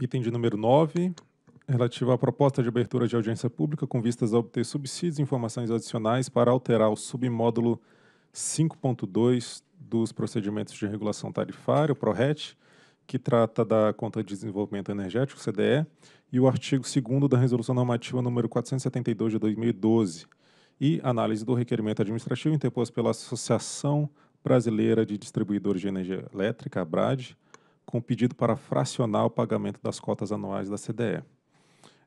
item de número 9, relativo à proposta de abertura de audiência pública com vistas a obter subsídios e informações adicionais para alterar o submódulo 5.2 dos procedimentos de regulação tarifária, o PRORET, que trata da conta de desenvolvimento energético, CDE, e o artigo 2 da Resolução Normativa número 472 de 2012, e análise do requerimento administrativo interposto pela Associação Brasileira de Distribuidores de Energia Elétrica, ABRAD, com pedido para fracionar o pagamento das cotas anuais da CDE.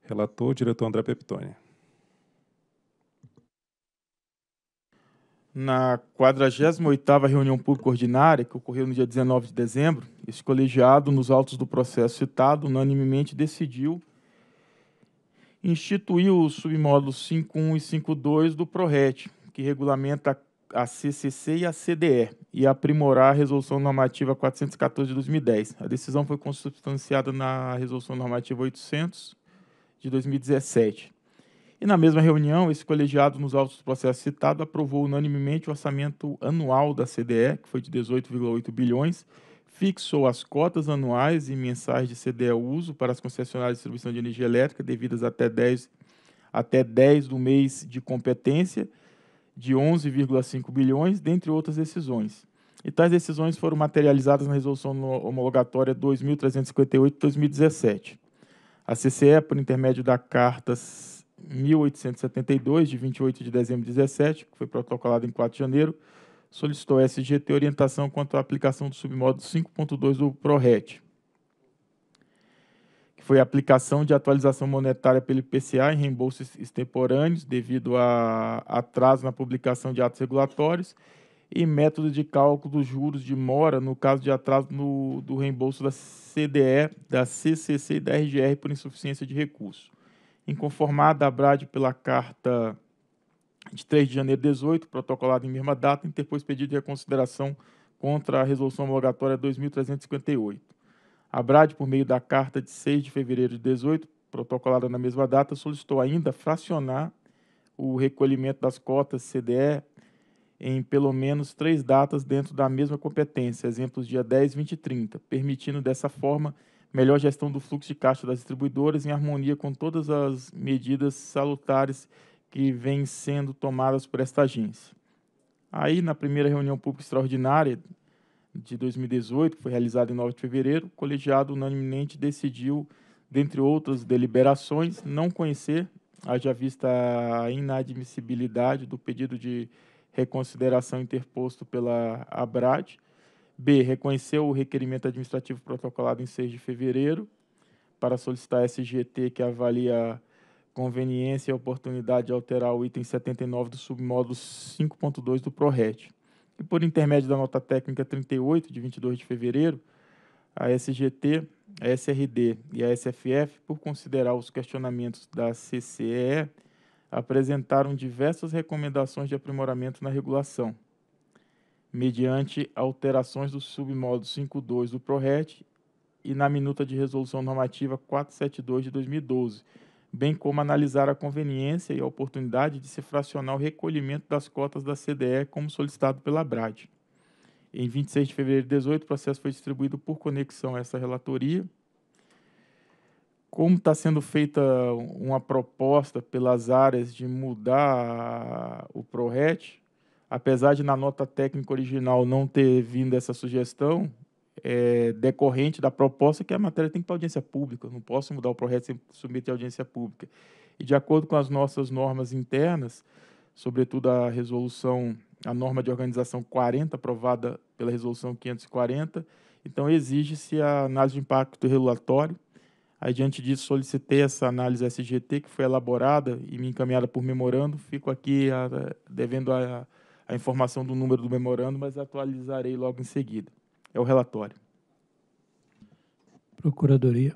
Relator, diretor André Peptoni. Na 48ª reunião pública ordinária, que ocorreu no dia 19 de dezembro, esse colegiado, nos autos do processo citado, unanimemente decidiu instituir o submódulo 51 e 52 do PRORET, que regulamenta a a CCC e a CDE e aprimorar a Resolução Normativa 414 de 2010. A decisão foi consubstanciada na Resolução Normativa 800 de 2017. E na mesma reunião, esse colegiado, nos autos do processo citado, aprovou unanimemente o orçamento anual da CDE, que foi de 18,8 bilhões, fixou as cotas anuais e mensais de CDE uso para as concessionárias de distribuição de energia elétrica devidas até 10, até 10 do mês de competência de 11,5 bilhões, dentre outras decisões. E tais decisões foram materializadas na resolução homologatória 2358/2017. A CCE, por intermédio da carta 1872 de 28 de dezembro de 17, que foi protocolada em 4 de janeiro, solicitou à SGT orientação quanto à aplicação do submódulo 5.2 do PRORET que foi a aplicação de atualização monetária pelo IPCA em reembolsos extemporâneos devido a atraso na publicação de atos regulatórios e método de cálculo dos juros de mora no caso de atraso no, do reembolso da CDE, da CCC e da RGR por insuficiência de recursos. Inconformada a BRAD pela carta de 3 de janeiro de 2018, protocolada em mesma data, interpôs pedido de reconsideração contra a resolução homologatória 2358. A Brad, por meio da carta de 6 de fevereiro de 18, protocolada na mesma data, solicitou ainda fracionar o recolhimento das cotas CDE em pelo menos três datas dentro da mesma competência, exemplos dia 10, 20 e 30, permitindo dessa forma melhor gestão do fluxo de caixa das distribuidoras em harmonia com todas as medidas salutares que vêm sendo tomadas por esta agência. Aí, na primeira reunião pública extraordinária, de 2018, que foi realizada em 9 de fevereiro, o colegiado unanimemente decidiu, dentre outras deliberações, não conhecer, haja vista a inadmissibilidade do pedido de reconsideração interposto pela ABRAD. B. Reconheceu o requerimento administrativo protocolado em 6 de fevereiro para solicitar a SGT que avalia conveniência e oportunidade de alterar o item 79 do submódulo 5.2 do PRORET e por intermédio da nota técnica 38, de 22 de fevereiro, a SGT, a SRD e a SFF, por considerar os questionamentos da CCE, apresentaram diversas recomendações de aprimoramento na regulação, mediante alterações do submódulo 5.2 do ProRet e na minuta de resolução normativa 472 de 2012, bem como analisar a conveniência e a oportunidade de se fracionar o recolhimento das cotas da CDE como solicitado pela BRAD. Em 26 de fevereiro de 2018, o processo foi distribuído por conexão a essa relatoria. Como está sendo feita uma proposta pelas áreas de mudar o PRORET, apesar de na nota técnica original não ter vindo essa sugestão, é, decorrente da proposta que a matéria tem que ir para audiência pública. Eu não posso mudar o projeto sem submeter à audiência pública. E de acordo com as nossas normas internas, sobretudo a resolução, a norma de organização 40, aprovada pela resolução 540, então exige-se a análise de impacto regulatório. Aí, diante disso, solicitei essa análise SGT, que foi elaborada e me encaminhada por memorando. Fico aqui a, devendo a, a informação do número do memorando, mas atualizarei logo em seguida. É o relatório. Procuradoria.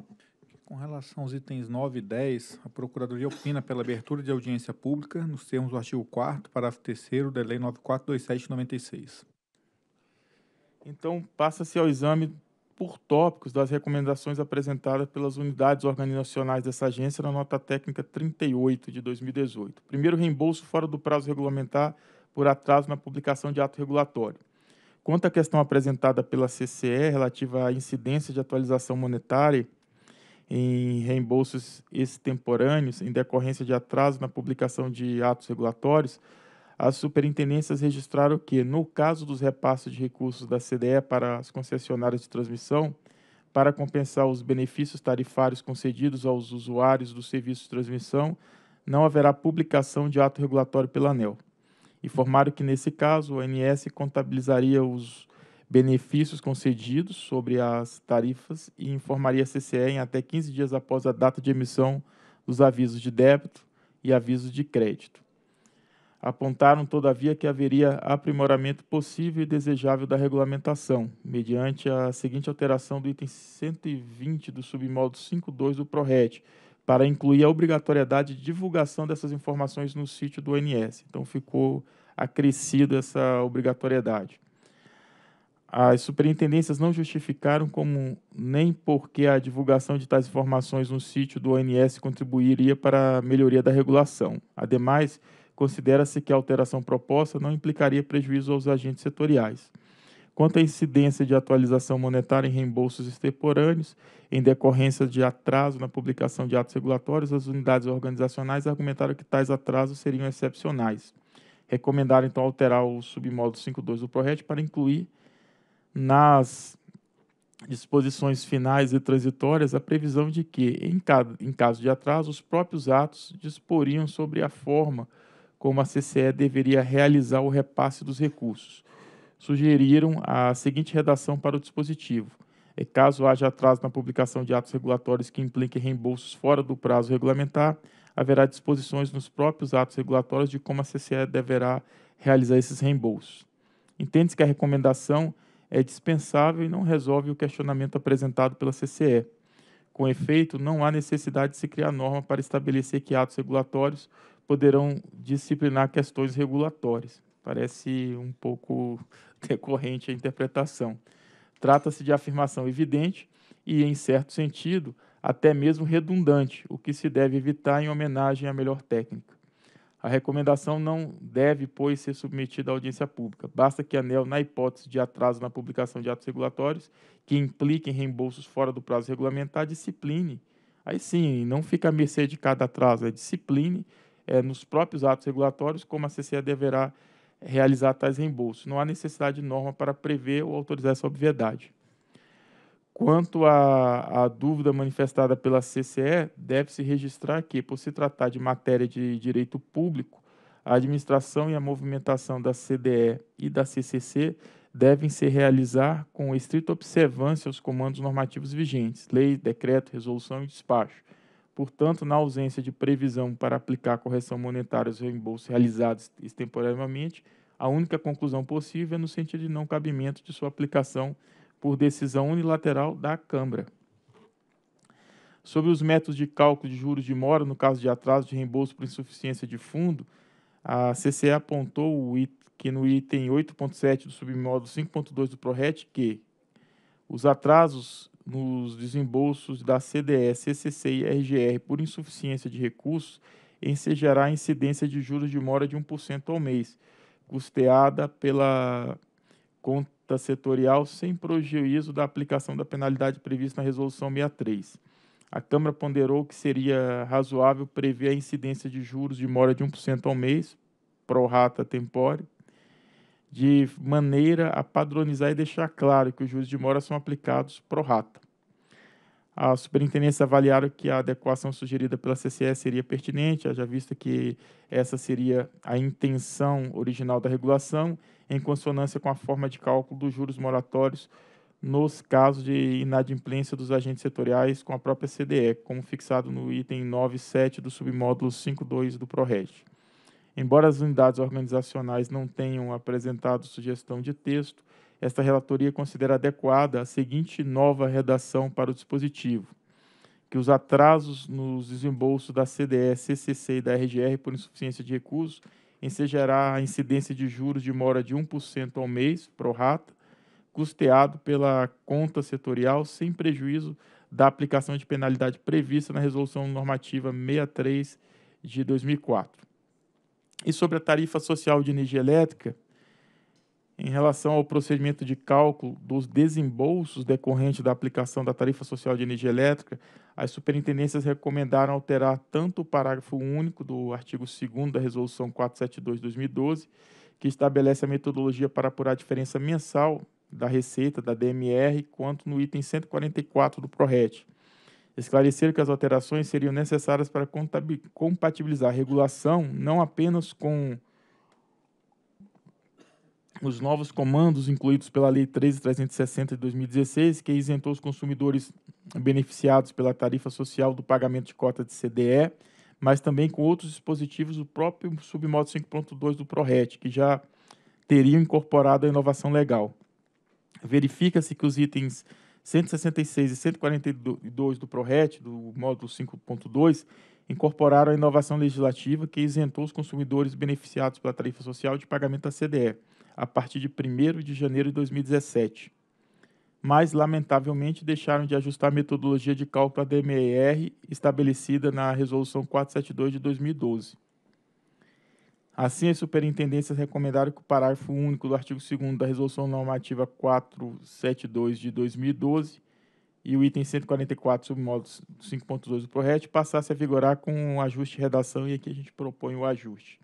Com relação aos itens 9 e 10, a Procuradoria opina pela abertura de audiência pública nos termos do artigo 4 parágrafo 3 da Lei 9.427/96. Então, passa-se ao exame por tópicos das recomendações apresentadas pelas unidades organizacionais dessa agência na nota técnica 38 de 2018. Primeiro, reembolso fora do prazo regulamentar por atraso na publicação de ato regulatório. Quanto à questão apresentada pela CCE relativa à incidência de atualização monetária em reembolsos extemporâneos em decorrência de atraso na publicação de atos regulatórios, as superintendências registraram que, no caso dos repassos de recursos da CDE para as concessionárias de transmissão, para compensar os benefícios tarifários concedidos aos usuários do serviço de transmissão, não haverá publicação de ato regulatório pela ANEL informaram que, nesse caso, o ANS contabilizaria os benefícios concedidos sobre as tarifas e informaria a CCE em até 15 dias após a data de emissão dos avisos de débito e avisos de crédito. Apontaram, todavia, que haveria aprimoramento possível e desejável da regulamentação, mediante a seguinte alteração do item 120 do submódulo 5.2 do PRORET, para incluir a obrigatoriedade de divulgação dessas informações no sítio do ONS. Então, ficou acrescida essa obrigatoriedade. As superintendências não justificaram como nem porque a divulgação de tais informações no sítio do ONS contribuiria para a melhoria da regulação. Ademais, considera-se que a alteração proposta não implicaria prejuízo aos agentes setoriais quanto à incidência de atualização monetária em reembolsos extemporâneos, em decorrência de atraso na publicação de atos regulatórios, as unidades organizacionais argumentaram que tais atrasos seriam excepcionais. Recomendaram, então, alterar o submódulo 5.2 do PRORET para incluir nas disposições finais e transitórias a previsão de que, em, em caso de atraso, os próprios atos disporiam sobre a forma como a CCE deveria realizar o repasse dos recursos sugeriram a seguinte redação para o dispositivo. É, caso haja atraso na publicação de atos regulatórios que impliquem reembolsos fora do prazo regulamentar, haverá disposições nos próprios atos regulatórios de como a CCE deverá realizar esses reembolsos. Entende-se que a recomendação é dispensável e não resolve o questionamento apresentado pela CCE. Com efeito, não há necessidade de se criar norma para estabelecer que atos regulatórios poderão disciplinar questões regulatórias. Parece um pouco decorrente a interpretação. Trata-se de afirmação evidente e, em certo sentido, até mesmo redundante, o que se deve evitar em homenagem à melhor técnica. A recomendação não deve, pois, ser submetida à audiência pública. Basta que a ANEL, na hipótese de atraso na publicação de atos regulatórios, que impliquem reembolsos fora do prazo regulamentar, discipline. Aí sim, não fica a mercê de cada atraso, é discipline é, nos próprios atos regulatórios como a CCE deverá realizar tais reembolsos. Não há necessidade de norma para prever ou autorizar essa obviedade. Quanto à, à dúvida manifestada pela CCE, deve-se registrar que, por se tratar de matéria de direito público, a administração e a movimentação da CDE e da CCC devem se realizar com estrita observância aos comandos normativos vigentes, lei, decreto, resolução e despacho, Portanto, na ausência de previsão para aplicar correção monetária aos reembolsos realizados extemporaneamente, a única conclusão possível é no sentido de não cabimento de sua aplicação por decisão unilateral da Câmara. Sobre os métodos de cálculo de juros de mora no caso de atraso de reembolso por insuficiência de fundo, a CCE apontou que no item 8.7 do submódulo 5.2 do PRORET que os atrasos nos desembolsos da CDS, CCC e RGR por insuficiência de recursos ensejará a incidência de juros de mora de 1% ao mês, custeada pela conta setorial sem prejuízo da aplicação da penalidade prevista na Resolução 63. A Câmara ponderou que seria razoável prever a incidência de juros de mora de 1% ao mês, pro rata tempore, de maneira a padronizar e deixar claro que os juros de mora são aplicados pro rata. A superintendência avaliaram que a adequação sugerida pela CCE seria pertinente, haja visto que essa seria a intenção original da regulação, em consonância com a forma de cálculo dos juros moratórios nos casos de inadimplência dos agentes setoriais com a própria CDE, como fixado no item 9.7 do submódulo 5.2 do PROREG. Embora as unidades organizacionais não tenham apresentado sugestão de texto, esta relatoria considera adequada a seguinte nova redação para o dispositivo: que os atrasos nos desembolsos da CDE, CCC e da RGR por insuficiência de recursos ensejará a incidência de juros de mora de 1% ao mês, pro rata, custeado pela conta setorial, sem prejuízo da aplicação de penalidade prevista na Resolução Normativa 63 de 2004 e sobre a tarifa social de energia elétrica em relação ao procedimento de cálculo dos desembolsos decorrentes da aplicação da tarifa social de energia elétrica, as superintendências recomendaram alterar tanto o parágrafo único do artigo 2 da Resolução 472-2012, que estabelece a metodologia para apurar a diferença mensal da receita da DMR, quanto no item 144 do PRORET, esclarecer que as alterações seriam necessárias para compatibilizar a regulação não apenas com os novos comandos incluídos pela Lei 13.360 de 2016, que isentou os consumidores beneficiados pela tarifa social do pagamento de cota de CDE, mas também com outros dispositivos do próprio submodo 5.2 do ProRet, que já teriam incorporado a inovação legal. Verifica-se que os itens 166 e 142 do ProRet, do módulo 5.2, incorporaram a inovação legislativa que isentou os consumidores beneficiados pela tarifa social de pagamento da CDE, a partir de 1 de janeiro de 2017. Mas, lamentavelmente, deixaram de ajustar a metodologia de cálculo da DMER estabelecida na Resolução 472 de 2012. Assim, as superintendências recomendaram que o parágrafo único do artigo 2 da Resolução Normativa 472 de 2012 e o item 144, submódulos 5.2 do PRORET, passasse a vigorar com um ajuste de redação, e aqui a gente propõe o ajuste.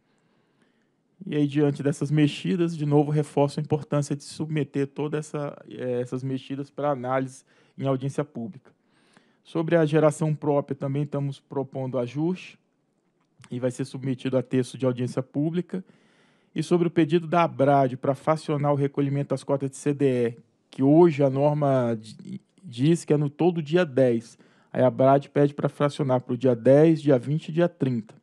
E aí, diante dessas mexidas, de novo, reforço a importância de submeter todas essa, eh, essas mexidas para análise em audiência pública. Sobre a geração própria, também estamos propondo ajuste e vai ser submetido a texto de audiência pública. E sobre o pedido da ABRAD para facionar o recolhimento das cotas de CDE, que hoje a norma diz que é no todo dia 10. Aí a ABRAD pede para fracionar para o dia 10, dia 20 e dia 30.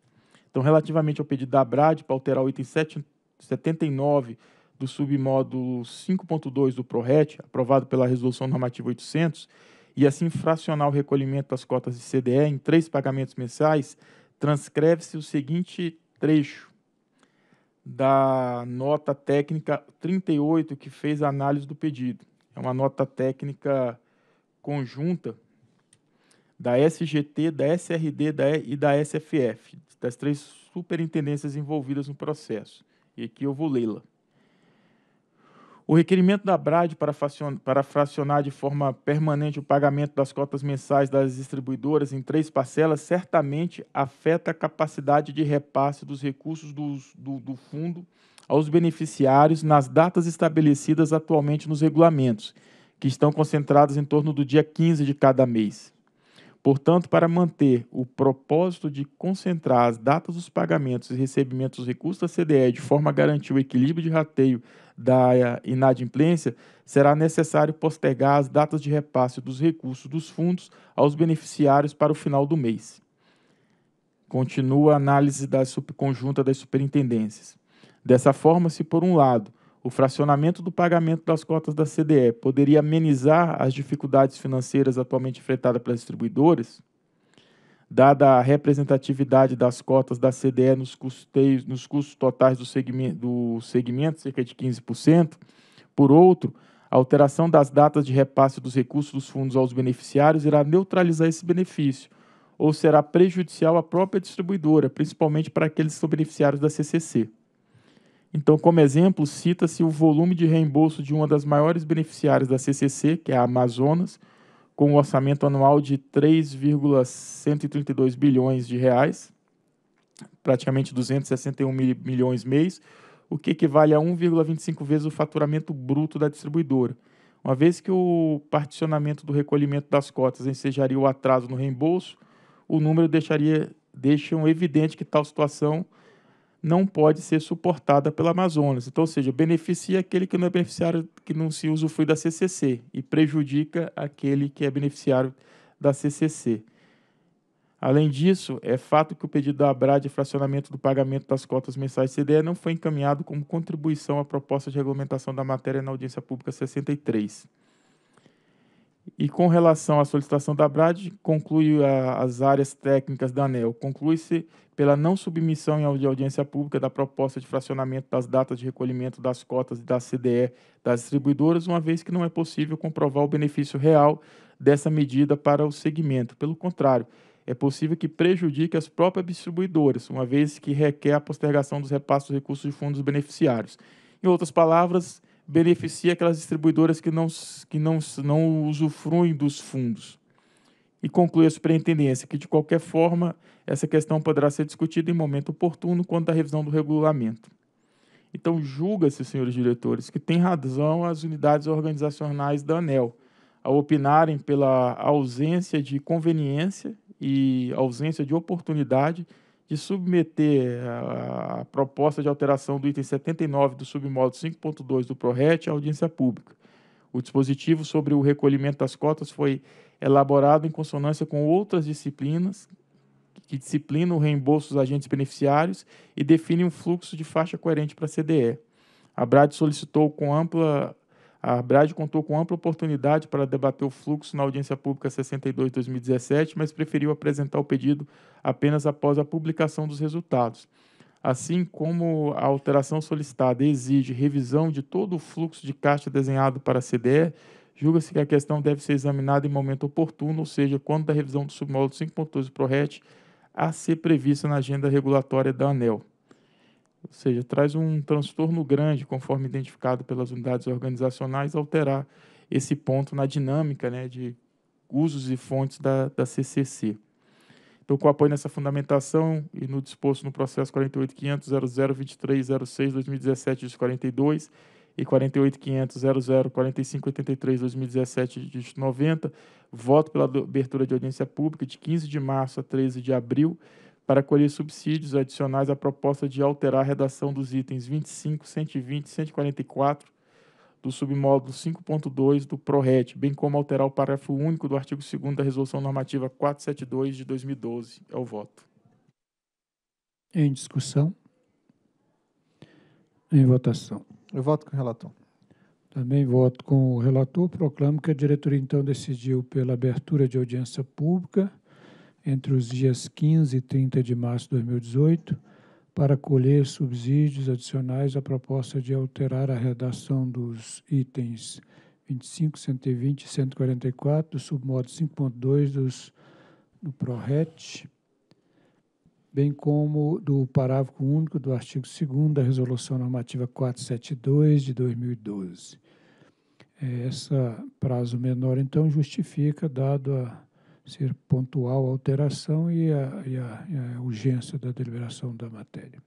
Então, relativamente ao pedido da ABRAD para alterar o item 7, 79 do submódulo 5.2 do PRORET, aprovado pela Resolução Normativa 800, e assim fracionar o recolhimento das cotas de CDE em três pagamentos mensais, transcreve-se o seguinte trecho da nota técnica 38 que fez a análise do pedido. É uma nota técnica conjunta da SGT, da SRD da e da SFF, das três superintendências envolvidas no processo. E aqui eu vou lê-la. O requerimento da BRAD para fracionar de forma permanente o pagamento das cotas mensais das distribuidoras em três parcelas certamente afeta a capacidade de repasse dos recursos do, do fundo aos beneficiários nas datas estabelecidas atualmente nos regulamentos, que estão concentradas em torno do dia 15 de cada mês. Portanto, para manter o propósito de concentrar as datas dos pagamentos e recebimentos dos recursos da CDE de forma a garantir o equilíbrio de rateio da inadimplência, será necessário postergar as datas de repasse dos recursos dos fundos aos beneficiários para o final do mês. Continua a análise da subconjunta das superintendências. Dessa forma, se por um lado o fracionamento do pagamento das cotas da CDE poderia amenizar as dificuldades financeiras atualmente enfrentadas pelas distribuidoras, dada a representatividade das cotas da CDE nos custeios, nos custos totais do segmento, do segmento, cerca de 15%. Por outro, a alteração das datas de repasse dos recursos dos fundos aos beneficiários irá neutralizar esse benefício, ou será prejudicial à própria distribuidora, principalmente para aqueles que são beneficiários da CCC. Então, como exemplo, cita-se o volume de reembolso de uma das maiores beneficiárias da CCC, que é a Amazonas, com um orçamento anual de 3,132 bilhões de reais, praticamente 261 milhões mês, o que equivale a 1,25 vezes o faturamento bruto da distribuidora. Uma vez que o particionamento do recolhimento das cotas ensejaria o atraso no reembolso, o número deixaria um evidente que tal situação não pode ser suportada pela Amazonas. Então, ou seja, beneficia aquele que não é beneficiário, que não se usufrui da CCC e prejudica aquele que é beneficiário da CCC. Além disso, é fato que o pedido da ABRA de fracionamento do pagamento das cotas mensais CDE não foi encaminhado como contribuição à proposta de regulamentação da matéria na audiência pública 63. E com relação à solicitação da Brad, conclui a, as áreas técnicas da ANEL. Conclui-se pela não submissão em audiência pública da proposta de fracionamento das datas de recolhimento das cotas da CDE das distribuidoras, uma vez que não é possível comprovar o benefício real dessa medida para o segmento. Pelo contrário, é possível que prejudique as próprias distribuidoras, uma vez que requer a postergação dos repassos de recursos de fundos beneficiários. Em outras palavras, beneficia aquelas distribuidoras que não, que não, não usufruem dos fundos. E conclui a superintendência que, de qualquer forma, essa questão poderá ser discutida em momento oportuno quanto à revisão do regulamento. Então, julga-se, senhores diretores, que tem razão as unidades organizacionais da ANEL ao opinarem pela ausência de conveniência e ausência de oportunidade de submeter eh, a, proposta de alteração do item 79 do submódulo 5.2 do PRORET à audiência pública. O dispositivo sobre o recolhimento das cotas foi elaborado em consonância com outras disciplinas que disciplinam o reembolso dos agentes beneficiários e definem um fluxo de faixa coerente para a CDE. A BRAD solicitou com ampla a Brad contou com ampla oportunidade para debater o fluxo na audiência pública 62 de 2017, mas preferiu apresentar o pedido apenas após a publicação dos resultados. Assim como a alteração solicitada exige revisão de todo o fluxo de caixa desenhado para a CDE, julga-se que a questão deve ser examinada em momento oportuno, ou seja, quando da revisão do submódulo 5.12 ProRet a ser prevista na agenda regulatória da ANEL ou seja, traz um transtorno grande, conforme identificado pelas unidades organizacionais, alterar esse ponto na dinâmica né, de usos e fontes da, da CCC. Então, com apoio nessa fundamentação e no disposto no processo 48.500.00.23.06.2017-42 e 48.500.00.45.83.2017-90, voto pela abertura de audiência pública de 15 de março a 13 de abril para colher subsídios adicionais à proposta de alterar a redação dos itens 25, 120 e 144 do submódulo 5.2 do PRORET, bem como alterar o parágrafo único do artigo 2 da Resolução Normativa 472 de 2012. É o voto. Em discussão? Em votação. Eu voto com o relator. Também voto com o relator. Proclamo que a diretoria, então, decidiu pela abertura de audiência pública entre os dias 15 e 30 de março de 2018 para colher subsídios adicionais à proposta de alterar a redação dos itens 25, 120 e 144 do submodo 5.2 do PRORET, bem como do parágrafo único do artigo 2 da Resolução Normativa 472 de 2012. Esse prazo menor, então, justifica, dado a ser pontual a alteração e a, e a, e a urgência da deliberação da matéria.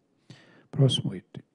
Próximo item.